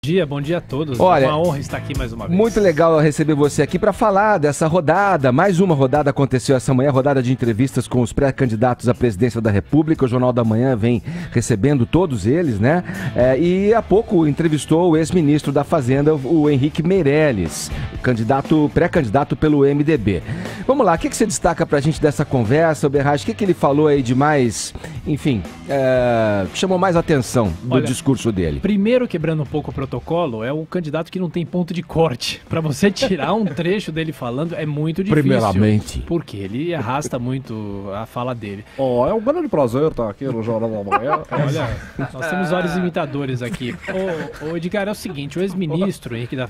Bom dia, bom dia a todos. Olha, é uma honra estar aqui mais uma vez. Muito legal receber você aqui para falar dessa rodada. Mais uma rodada aconteceu essa manhã, rodada de entrevistas com os pré-candidatos à presidência da República. O Jornal da Manhã vem recebendo todos eles, né? É, e há pouco entrevistou o ex-ministro da Fazenda, o Henrique Meirelles, candidato, pré-candidato pelo MDB. Vamos lá, o que, que você destaca pra gente dessa conversa, o Berraz? O que, que ele falou aí de mais, enfim, é, chamou mais atenção do Olha, discurso dele? Primeiro, quebrando um pouco o protocolo, é o candidato que não tem ponto de corte. Para você tirar um trecho dele falando é muito difícil. Primeiramente. Porque ele arrasta muito a fala dele. Oh, é um grande prazer estar aqui no Jornal da Manhã. Olha, nós temos vários imitadores aqui. Ô, Edgar, é o seguinte, o ex-ministro Henrique da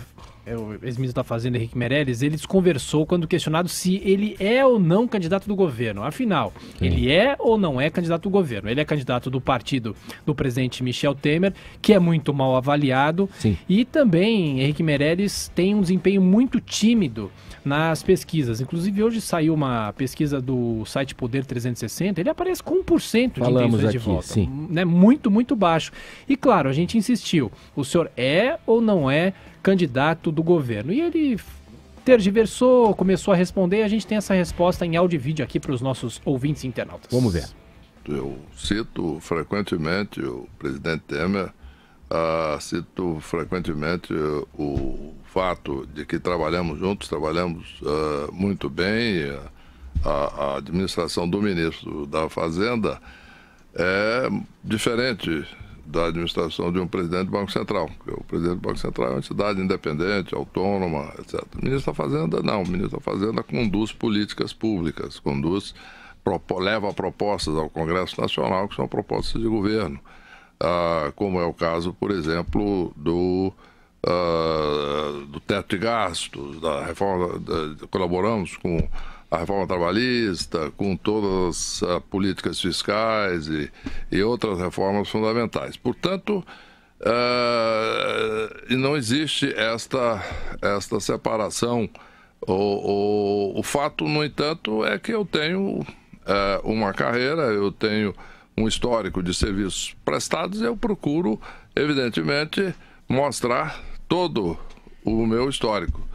é, o ex-ministro da Fazenda, Henrique Meirelles, ele conversou quando questionado se ele é ou não candidato do governo. Afinal, Sim. ele é ou não é candidato do governo? Ele é candidato do partido do presidente Michel Temer, que é muito mal avaliado. Sim. E também Henrique Meirelles tem um desempenho muito tímido nas pesquisas. Inclusive, hoje saiu uma pesquisa do site Poder 360, ele aparece com 1% de Falamos aqui, de voto. Sim. Hum, né? Muito, muito baixo. E claro, a gente insistiu, o senhor é ou não é candidato do governo? E ele tergiversou, começou a responder, e a gente tem essa resposta em áudio e vídeo aqui para os nossos ouvintes internautas. Vamos ver. Eu cito frequentemente o presidente Temer ah, cito frequentemente o fato de que trabalhamos juntos, trabalhamos ah, muito bem. A, a, administração do ministro da Fazenda é diferente da administração de um presidente do Banco Central. O presidente do Banco Central é uma entidade independente, autônoma, etc. O ministro da Fazenda não. O ministro da Fazenda conduz políticas públicas, conduz, leva propostas ao Congresso Nacional, que são propostas de governo ah, como é o caso, por exemplo, do, ah, do teto de gastos, da reforma, da, colaboramos com a reforma trabalhista, com todas as políticas fiscais e, e outras reformas fundamentais. Portanto, ah, não existe esta, esta separação. O, o, o, fato, no entanto, é que eu tenho ah, uma carreira, eu tenho um histórico de serviços prestados, eu procuro, evidentemente, mostrar todo o meu histórico.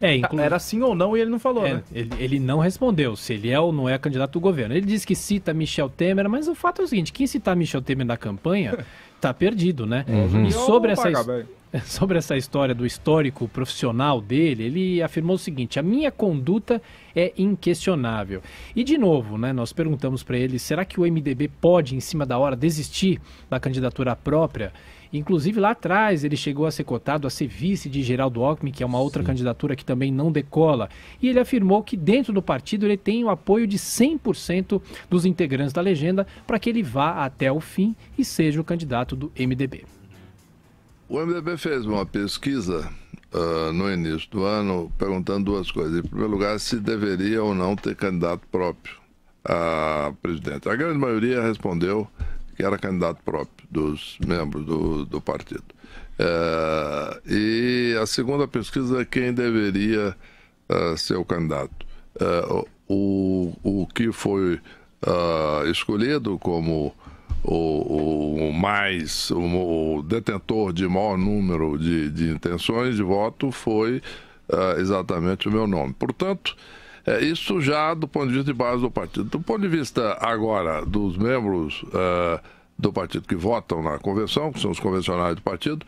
É, inclu... Era sim ou não e ele não falou, é, né? Ele, ele, não respondeu se ele é ou não é candidato do governo. Ele disse que cita Michel Temer, mas o fato é o seguinte: quem citar Michel Temer na campanha está perdido, né? Uhum. E sobre essa. Pagar, sobre essa história do histórico profissional dele, ele afirmou o seguinte: a minha conduta é inquestionável. E de novo, né, nós perguntamos para ele: será que o MDB pode, em cima da hora, desistir da candidatura própria? Inclusive lá atrás ele chegou a ser cotado a ser vice de Geraldo Alckmin, que é uma outra Sim. candidatura que também não decola. E ele afirmou que dentro do partido ele tem o apoio de 100% dos integrantes da legenda para que ele vá até o fim e seja o candidato do MDB. O MDB fez uma pesquisa uh, no início do ano perguntando duas coisas. Em primeiro lugar, se deveria ou não ter candidato próprio a presidente. A grande maioria respondeu que era candidato próprio dos membros do, do partido. Uh, e a segunda pesquisa é quem deveria uh, ser o candidato. Eh, o, o que foi ah, escolhido como o, o mais o, o, detentor de maior número de, de intenções de voto foi uh, exatamente o meu nome. Portanto, é isso já do ponto de vista de base do partido. Do ponto de vista agora dos membros uh, do partido que votam na convenção, que são os convencionais do partido,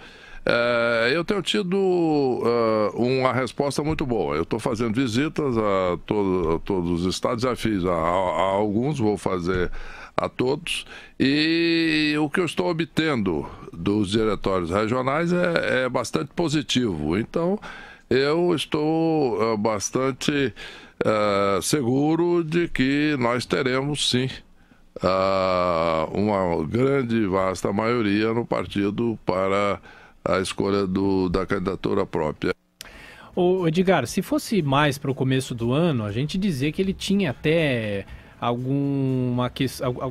eh, eu tenho tido ah, uma resposta muito boa. Eu estou fazendo visitas a, todo, a, todos os estados, já fiz a, a, a alguns, vou fazer a todos. E o que eu estou obtendo dos diretórios regionais é, é bastante positivo. Então, eu estou eh, bastante eh, seguro de que nós teremos sim uh, uma grande, vasta maioria no partido para a escolha do, da candidatura própria. O Edgar, se fosse mais para o começo do ano, a gente dizer que ele tinha até alguma,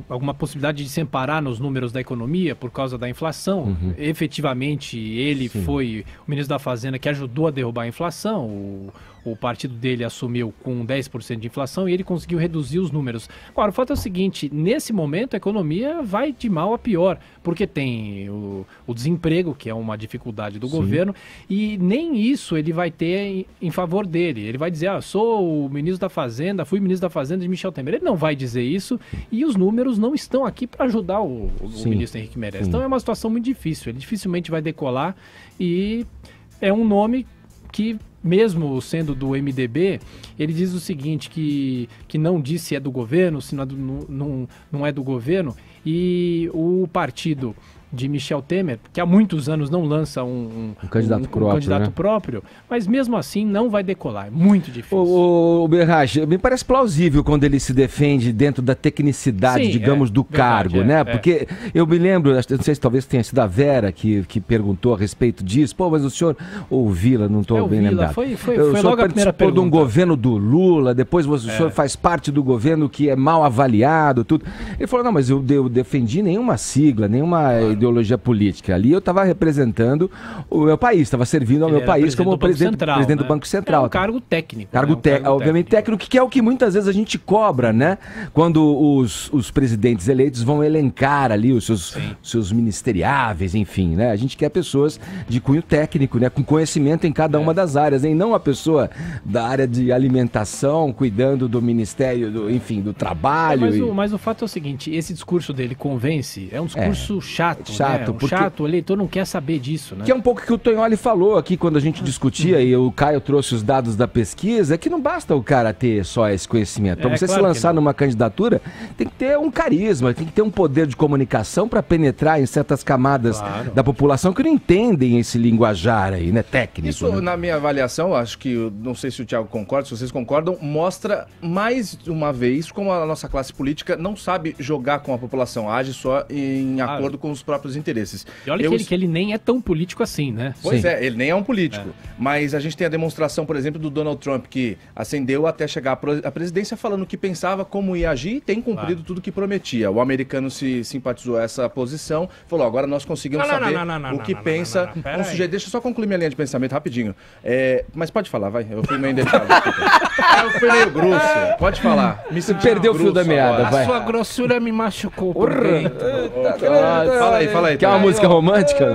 alguma possibilidade de se amparar nos números da economia por causa da inflação. Uhum. Efetivamente, ele Sim. foi o ministro da Fazenda que ajudou a derrubar a inflação. O, o partido dele assumiu com 10% de inflação e ele conseguiu reduzir os números. Agora, o fato é o seguinte: nesse momento a economia vai de mal a pior, porque tem o, o desemprego, que é uma dificuldade do Sim. governo, e nem isso ele vai ter em, em favor dele. Ele vai dizer, ah, sou o ministro da Fazenda, fui ministro da Fazenda de Michel Temer. Ele não vai dizer isso e os números não estão aqui para ajudar o, o, Sim. ministro Henrique Merez. Então Sim. Então é uma situação muito difícil. Ele dificilmente vai decolar e é um nome que mesmo sendo do MDB, ele diz o seguinte, que, que não diz se é do governo, se não é do, não, não é do governo, e o partido de Michel Temer, que há muitos anos não lança um, um, um candidato, um, próprio, candidato né? próprio, mas mesmo assim não vai decolar. É muito difícil. O, o me parece plausível quando ele se defende dentro da tecnicidade, Sim, digamos, é, do verdade, cargo, é, né? É. Porque eu me lembro, não sei se talvez tenha sido a Vera que, que perguntou a respeito disso. Pô, mas o senhor, ou Vila, não estou é, bem lembrado. Foi, foi, eu, foi o senhor participou de um governo do Lula, depois o é. senhor faz parte do governo que é mal avaliado, tudo. Ele falou, não, mas eu, eu defendi nenhuma sigla, nenhuma ideologia política. Ali eu estava representando o meu país, estava servindo ao Ele meu país como presidente, Central, presidente né? do Banco Central. É um cargo técnico. Cargo, né? um obviamente técnico. que é o que muitas vezes a gente cobra, né? Quando os, os presidentes eleitos vão elencar ali os seus, seus ministeriáveis, enfim, né? A gente quer pessoas de cunho técnico, né? Com conhecimento em cada é. uma das áreas, hein? Não a pessoa da área de alimentação, cuidando do ministério, do, enfim, do trabalho. É, mas, e... o, mas o fato é o seguinte, esse discurso dele convence, é um é. discurso é. chato chato. Chato, né? um porque... chato, o eleitor não quer saber disso, né? Que é um pouco que o Tonholi falou aqui quando a gente discutia e o Caio trouxe os dados da pesquisa, é que não basta o cara ter só esse conhecimento. Para é, você claro se lançar numa candidatura, tem que ter um carisma, tem que ter um poder de comunicação para penetrar em certas camadas claro. da população que não entendem esse linguajar aí, né, técnico. Isso, né? na minha avaliação, acho que, não sei se o Thiago concorda, se vocês concordam, mostra mais uma vez como a nossa classe política não sabe jogar com a população, age só em ah, acordo com os próprios próprios interesses. E olha eu... que, ele, que, ele, nem é tão político assim, né? Pois Sim. é, ele nem é um político. É. Mas a gente tem a demonstração, por exemplo, do Donald Trump, que ascendeu até chegar à presidência falando o que pensava, como ia agir e tem cumprido claro. tudo que prometia. O americano se simpatizou a essa posição, falou: agora nós conseguimos não, saber não, não, o que pensa um sujeito. Deixa eu só concluir minha linha de pensamento rapidinho. É... mas pode falar, vai. Eu fui meio indelicado. eu fui meio grosso. Pode falar. Me senti Perdeu o fio da meada, agora. vai. A sua grossura me machucou. Por dentro. Fala aí aí, fala aí. Quer uma música romântica?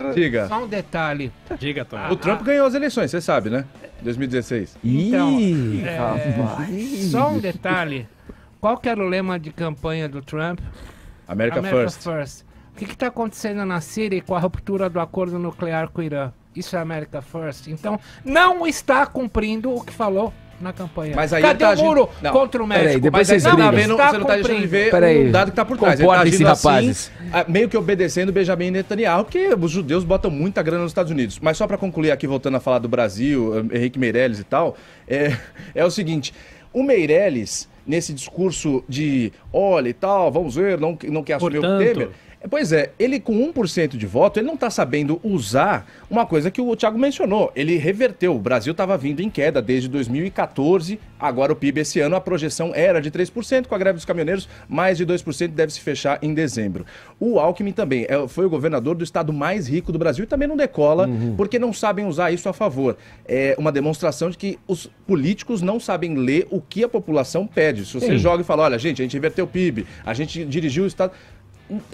não? Diga. só um detalhe. Diga, Tom. O Trump ganhou as eleições, você sabe, né? 2016. Então, Ih, é, rapaz. Só um detalhe. Qual que era o lema de campanha do Trump? America, First. O que está acontecendo na Síria com a ruptura do acordo nuclear com o Irã? Isso é America First. Então, não está cumprindo o que falou na campanha. Mas aí Cadê tá o muro contra o médico. Peraí, depois mas vocês aí, não, não, não, você não deixando de ver o dado que está por trás. Concordem ele tá agindo rapazes. Assim, meio que obedecendo Benjamin Netanyahu, que os judeus botam muita grana nos Estados Unidos. Mas só para concluir aqui, voltando a falar do Brasil, eh, Henrique Meirelles e tal, é, é o seguinte, o Meirelles, nesse discurso de, olha e tal, vamos ver, não, não quer assumir Portanto... o Temer Pois é, ele com 1% de voto, ele não está sabendo usar uma coisa que o Thiago mencionou. Ele reverteu. O Brasil estava vindo em queda desde 2014. Agora o PIB esse ano, a projeção era de 3%. Com a greve dos caminhoneiros, mais de 2% deve se fechar em dezembro. O Alckmin também é, foi o governador do estado mais rico do Brasil e também não decola uhum. porque não sabem usar isso a favor. É uma demonstração de que os políticos não sabem ler o que a população pede. Se você Sim. joga e fala, olha, gente, a gente reverteu o PIB, a gente dirigiu o estado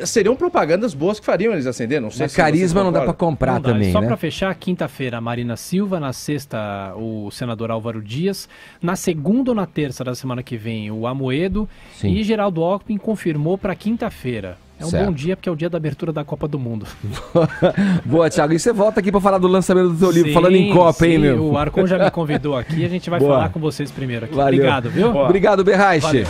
seriam propagandas boas que fariam eles acender, não sei. se carisma não dá para comprar também, Só né? para fechar, quinta-feira Marina Silva, na sexta o senador Álvaro Dias, na segunda ou na terça da semana que vem o Amoedo Sim. e Geraldo Alckmin confirmou para quinta-feira. É um certo. bom dia, porque é o dia da abertura da Copa do Mundo. Boa, Thiago. E você volta aqui para falar do lançamento do seu livro, falando em Copa, sim. hein, meu? O Arcon já me convidou aqui, a gente vai Boa. falar com vocês primeiro aqui. Valeu. Obrigado, viu? Boa. Obrigado, Berraiche.